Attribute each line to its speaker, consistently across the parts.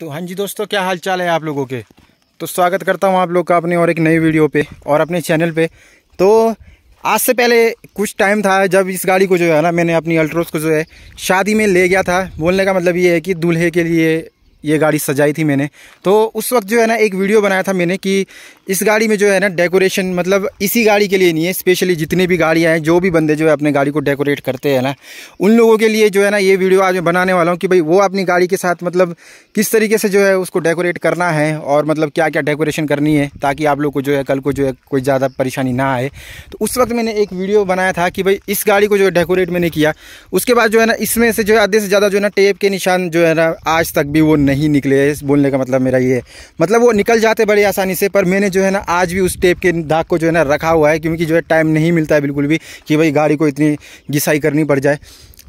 Speaker 1: तो हाँ जी दोस्तों क्या हाल चाल है आप लोगों के तो स्वागत करता हूँ आप लोग का अपने और एक नई वीडियो पे और अपने चैनल पे तो आज से पहले कुछ टाइम था जब इस गाड़ी को जो है ना मैंने अपनी अल्ट्रोस को जो है शादी में ले गया था बोलने का मतलब ये है कि दूल्हे के लिए ये गाड़ी सजाई थी मैंने तो उस वक्त जो है ना एक वीडियो बनाया था मैंने कि इस गाड़ी में जो है ना डेकोरेशन मतलब इसी गाड़ी के लिए नहीं है स्पेशली जितनी भी गाड़ियाँ हैं जो भी बंदे जो है अपने गाड़ी को डेकोरेट करते हैं ना उन लोगों के लिए जो है ना ये वीडियो आज मैं बनाने वाला हूँ कि भाई वो अपनी गाड़ी के साथ मतलब किस तरीके से जो है उसको डेकोरेट करना है और मतलब क्या क्या डेकोरेशन करनी है ताकि आप लोग को जो है कल को जो है कोई ज़्यादा परेशानी ना आए तो उस वक्त मैंने एक वीडियो बनाया था कि भाई इस गाड़ी को जो है डेकोरेट मैंने किया उसके बाद जो है ना इसमें से जो है आधे से ज़्यादा जो है ना टेप के निशान जो है ना आज तक भी वो नहीं निकले बोलने का मतलब मेरा ये है मतलब वो निकल जाते बड़ी आसानी से पर मैंने जो है ना आज भी उस टेप के दाग को जो है ना रखा हुआ है क्योंकि जो है टाइम नहीं मिलता है बिल्कुल भी कि भाई गाड़ी को इतनी घिसाई करनी पड़ जाए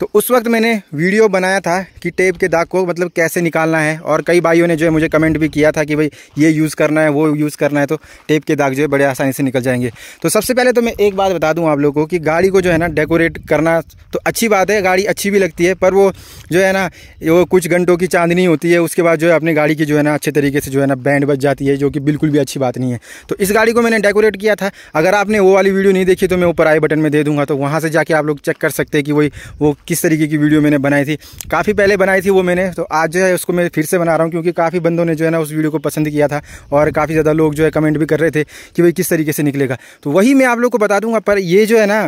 Speaker 1: तो उस वक्त मैंने वीडियो बनाया था कि टेप के दाग को मतलब कैसे निकालना है और कई भाइयों ने जो है मुझे कमेंट भी किया था कि भाई ये यूज़ करना है वो यूज़ करना है तो टेप के दाग जो है बड़े आसानी से निकल जाएंगे तो सबसे पहले तो मैं एक बात बता दूँ आप लोगों को कि गाड़ी को जो है ना डेकोरेट करना तो अच्छी बात है गाड़ी अच्छी भी लगती है पर वो जो है ना वो कुछ घंटों की चांदनी होती है उसके बाद जो है अपनी गाड़ी की जो है ना अच्छे तरीके से जो है ना बैंड बच जाती है जो कि बिल्कुल भी अच्छी बात नहीं है तो इस गाड़ी को मैंने डेकोरेट किया था अगर आपने वो वाली वीडियो नहीं देखी तो मैं ऊपर आई बटन में दे दूँगा तो वहाँ से जाके आप लोग चेक कर सकते हैं कि वही वो किस तरीके की वीडियो मैंने बनाई थी काफ़ी पहले बनाई थी वो मैंने तो आज जो है उसको मैं फिर से बना रहा हूँ क्योंकि काफ़ी बंदों ने जो है ना उस वीडियो को पसंद किया था और काफ़ी ज़्यादा लोग जो है कमेंट भी कर रहे थे कि भाई किस तरीके से निकलेगा तो वही मैं आप लोग को बता दूंगा पर ये जो है ना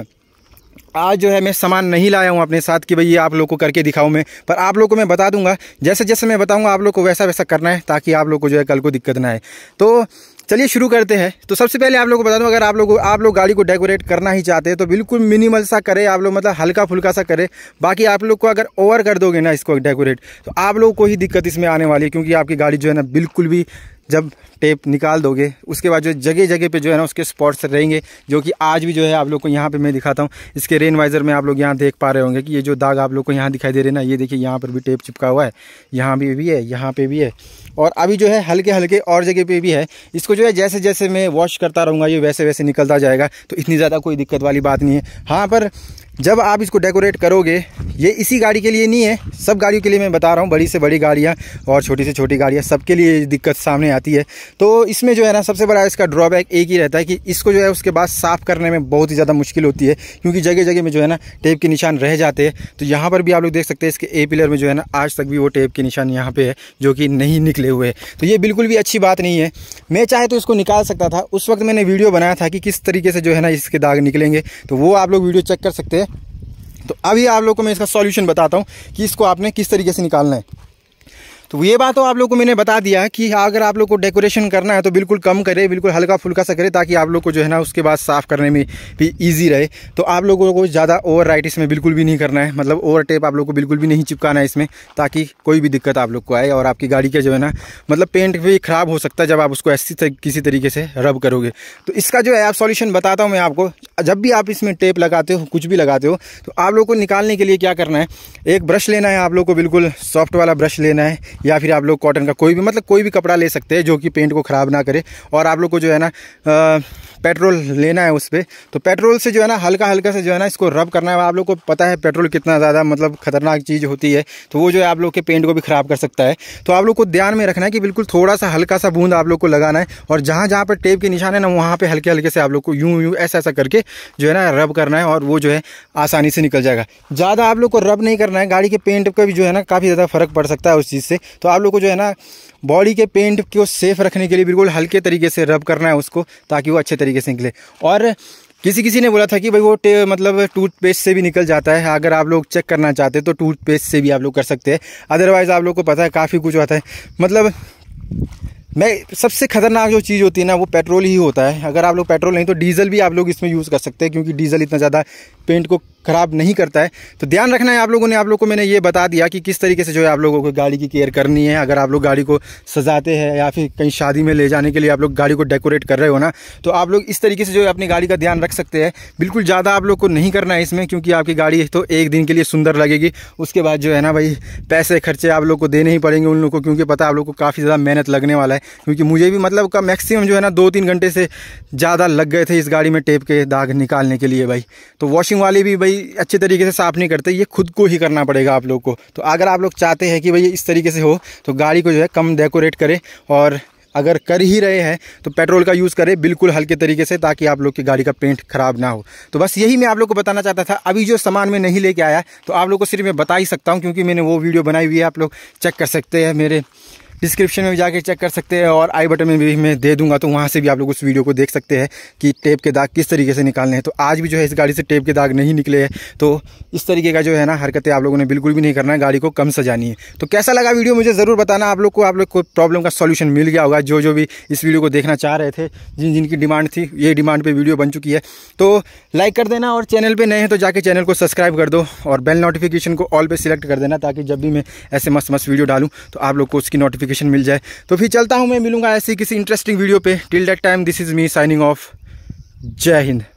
Speaker 1: आज जो है मैं सामान नहीं लाया हूँ अपने साथ कि भाई ये आप लोग को करके दिखाऊँ मैं पर आप लोग को मैं बता दूंगा जैसे जैसे मैं बताऊँगा आप लोग को वैसा वैसा करना है ताकि आप लोग को जो है कल को दिक्कत ना आए तो चलिए शुरू करते हैं तो सबसे पहले आप लोग को बता दूं अगर आप लोग आप लोग गाड़ी को डेकोरेट करना ही चाहते हैं तो बिल्कुल मिनिमल सा करें आप लोग मतलब हल्का फुल्का सा करें बाकी आप लोग को अगर ओवर कर दोगे ना इसको डेकोरेट तो आप लोगों को ही दिक्कत इसमें आने वाली है क्योंकि आपकी गाड़ी जो है ना बिल्कुल भी जब टेप निकाल दोगे उसके बाद जो जगह जगह पे जो है ना उसके स्पॉट्स रहेंगे जो कि आज भी जो है आप लोग को यहाँ पे मैं दिखाता हूँ इसके रेन वाइज़र में आप लोग यहाँ देख पा रहे होंगे कि ये जो दाग आप लोग को यहाँ दिखाई दे रहे ना ये देखिए यहाँ पर भी टेप चिपका हुआ है यहाँ भी भी है यहाँ पर भी है और अभी जो है हल्के हल्के और जगह पर भी है इसको जो है जैसे जैसे मैं वॉश करता रहूँगा ये वैसे वैसे निकलता जाएगा तो इतनी ज़्यादा कोई दिक्कत वाली बात नहीं है हाँ पर जब आप इसको डेकोरेट करोगे ये इसी गाड़ी के लिए नहीं है सब गाड़ियों के लिए मैं बता रहा हूँ बड़ी से बड़ी गाड़ियाँ और छोटी से छोटी गाड़ियाँ सबके लिए दिक्कत सामने आती है तो इसमें जो है ना सबसे बड़ा इसका ड्रॉबैक एक ही रहता है कि इसको जो है उसके बाद साफ़ करने में बहुत ही ज़्यादा मुश्किल होती है क्योंकि जगह जगह में जो है ना टेप के निशान रह जाते हैं तो यहाँ पर भी आप लोग देख सकते हैं इसके ए पिलर में जो है ना आज तक भी वो टेप के निशान यहाँ पर है जो कि नहीं निकले हुए तो ये बिल्कुल भी अच्छी बात नहीं है मैं चाहे तो इसको निकाल सकता था उस वक्त मैंने वीडियो बनाया था कि किस तरीके से जो है ना इसके दाग निकलेंगे तो वो आप लोग वीडियो चेक कर सकते हैं तो अभी आप लोग को मैं इसका सॉल्यूशन बताता हूँ कि इसको आपने किस तरीके से निकालना है तो ये बात तो आप लोग को मैंने बता दिया कि अगर आप लोग को डेकोरेशन करना है तो बिल्कुल कम करें बिल्कुल हल्का फुल्का सा करें ताकि आप लोग को जो है ना उसके बाद साफ़ करने में भी ईजी रहे तो आप लोगों को ज़्यादा ओवर राइट इसमें बिल्कुल भी नहीं करना है मतलब ओवर टेप आप लोग को बिल्कुल भी नहीं चिपकाना है इसमें ताकि कोई भी दिक्कत आप लोग को आए और आपकी गाड़ी का जो है ना मतलब पेंट भी ख़राब हो सकता है जब आप उसको ऐसी किसी तरीके से रब करोगे तो इसका जो है आप सोल्यूशन बताता हूँ मैं आपको जब भी आप इसमें टेप लगाते हो कुछ भी लगाते हो तो आप लोग को निकालने के लिए क्या करना है एक ब्रश लेना है आप लोग को बिल्कुल सॉफ्ट वाला ब्रश लेना है या फिर आप लोग कॉटन का कोई भी मतलब कोई भी कपड़ा ले सकते हैं जो कि पेंट को ख़राब ना करे और आप लोग को जो है ना पेट्रोल लेना है उस पर तो पेट्रोल से जो है ना हल्का हल्का से जो है ना इसको रब करना है आप लोग को पता है पेट्रोल कितना ज़्यादा मतलब खतरनाक चीज़ होती है तो वो जो है आप लोग के पेंट को भी ख़राब कर सकता है तो आप लोग को ध्यान में रखना है कि बिल्कुल थोड़ा सा हल्का सा बूंद आप लोग को लगाना है और जहाँ जहाँ पर टेप के निशान है ना वहाँ पर हल्के हल्के से आप लोग को यूँ यूँ ऐसा ऐसा करके जो है ना रब करना है और वो जो है आसानी से निकल जाएगा ज़्यादा आप लोग को रब नहीं करना है गाड़ी के पेंट का भी जो है ना काफ़ी ज़्यादा फ़र्क पड़ सकता है उस चीज़ से तो आप लोग को जो है ना बॉडी के पेंट को सेफ रखने के लिए बिल्कुल हल्के तरीके से रब करना है उसको ताकि वो अच्छे तरीके से निकले और किसी किसी ने बोला था कि भाई वो टे मतलब टूथपेस्ट से भी निकल जाता है अगर आप लोग चेक करना चाहते तो टूथपेस्ट से भी आप लोग कर सकते हैं अदरवाइज़ आप लोग को पता है काफ़ी कुछ होता है मतलब मैं सबसे खतरनाक जो चीज़ होती है ना वो पेट्रोल ही होता है अगर आप लोग पेट्रोल नहीं तो डीजल भी आप लोग इसमें यूज़ कर सकते हैं क्योंकि डीजल इतना ज़्यादा पेंट को ख़राब नहीं करता है तो ध्यान रखना है आप लोगों ने आप लोग को मैंने ये बता दिया कि किस तरीके से जो है आप लोगों को गाड़ी की केयर करनी है अगर आप लोग गाड़ी को सजाते हैं या फिर कहीं शादी में ले जाने के लिए आप लोग गाड़ी को डेकोरेट कर रहे हो ना तो आप लोग इस तरीके से जो है अपनी गाड़ी का ध्यान रख सकते हैं बिल्कुल ज़्यादा आप लोग को नहीं करना है इसमें क्योंकि आपकी गाड़ी तो एक दिन के लिए सुंदर लगेगी उसके बाद जो है ना भाई पैसे खर्चे आप लोग को देने ही पड़ेंगे उन लोग को क्योंकि पता आप लोग को काफ़ी ज़्यादा मेहनत लगने वाला है क्योंकि मुझे भी मतलब का मैक्सिमम जो है ना दो तीन घंटे से ज़्यादा लग गए थे इस गाड़ी में टेप के दाग निकालने के लिए भाई तो वॉशिंग वाले भी भाई भाई अच्छे तरीके से साफ़ नहीं करते ये खुद को ही करना पड़ेगा आप लोग को तो अगर आप लोग चाहते हैं कि भाई इस तरीके से हो तो गाड़ी को जो है कम डेकोरेट करें और अगर कर ही रहे हैं तो पेट्रोल का यूज़ करें बिल्कुल हल्के तरीके से ताकि आप लोग की गाड़ी का पेंट खराब ना हो तो बस यही मैं आप लोग को बताना चाहता था अभी जो सामान मैं नहीं लेके आया तो आप लोग को सिर्फ मैं बता ही सकता हूँ क्योंकि मैंने वो वीडियो बनाई हुई है आप लोग चेक कर सकते हैं मेरे डिस्क्रिप्शन में भी जाके चेक कर सकते हैं और आई बटन में भी मैं दे दूंगा तो वहाँ से भी आप लोग उस वीडियो को देख सकते हैं कि टेप के दाग किस तरीके से निकालने हैं तो आज भी जो है इस गाड़ी से टेप के दाग नहीं निकले हैं तो इस तरीके का जो है ना हरकतें आप लोगों ने बिल्कुल भी नहीं करना है गाड़ी को कम सजानी है तो कैसा लगा वीडियो मुझे ज़रूर बताना आप लोग को आप लोग को प्रॉब्लम का सोल्यूशन मिल गया होगा जो जो भी इस वीडियो को देखना चाह रहे थे जिन जिनकी डिमांड थी ये डिमांड पर वीडियो बन चुकी है तो लाइक कर देना और चैनल पर नए हैं तो जाके चैनल को सब्सक्राइब कर दो और बेल नोटिफिकेशन को ऑल पर सिलेक्ट कर देना ताकि जब भी मैं ऐसे मस्त मस्त वीडियो डालूँ तो आप लोग को उसकी नोटिफिकेशन नोटिफिकेशन मिल जाए तो फिर चलता हूँ मैं मिलूँगा ऐसी किसी इंटरेस्टिंग वीडियो पे till that time this is me signing off जय हिंद